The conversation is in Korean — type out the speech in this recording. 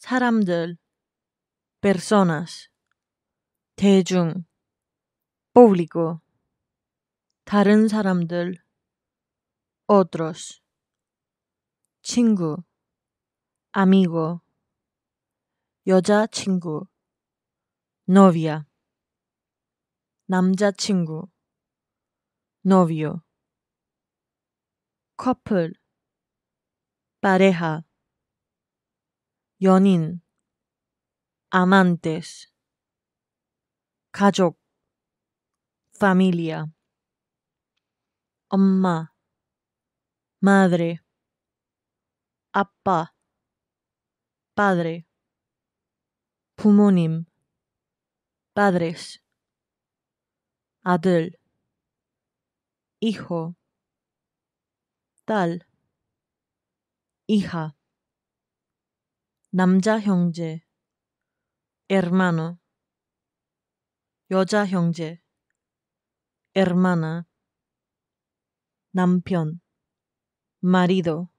사람들, personas, 대중, público, 다른 사람들, otros, 친구, amigo, 여자친구, novia, 남자친구, novio, 커플, pareja, yonin amantes, 가족, familia, 엄마, madre, 아빠, padre, Pumonim. padres, Adel. hijo, tal, hija. 남자 형제 hermano 여자 형제 hermana 남편 marido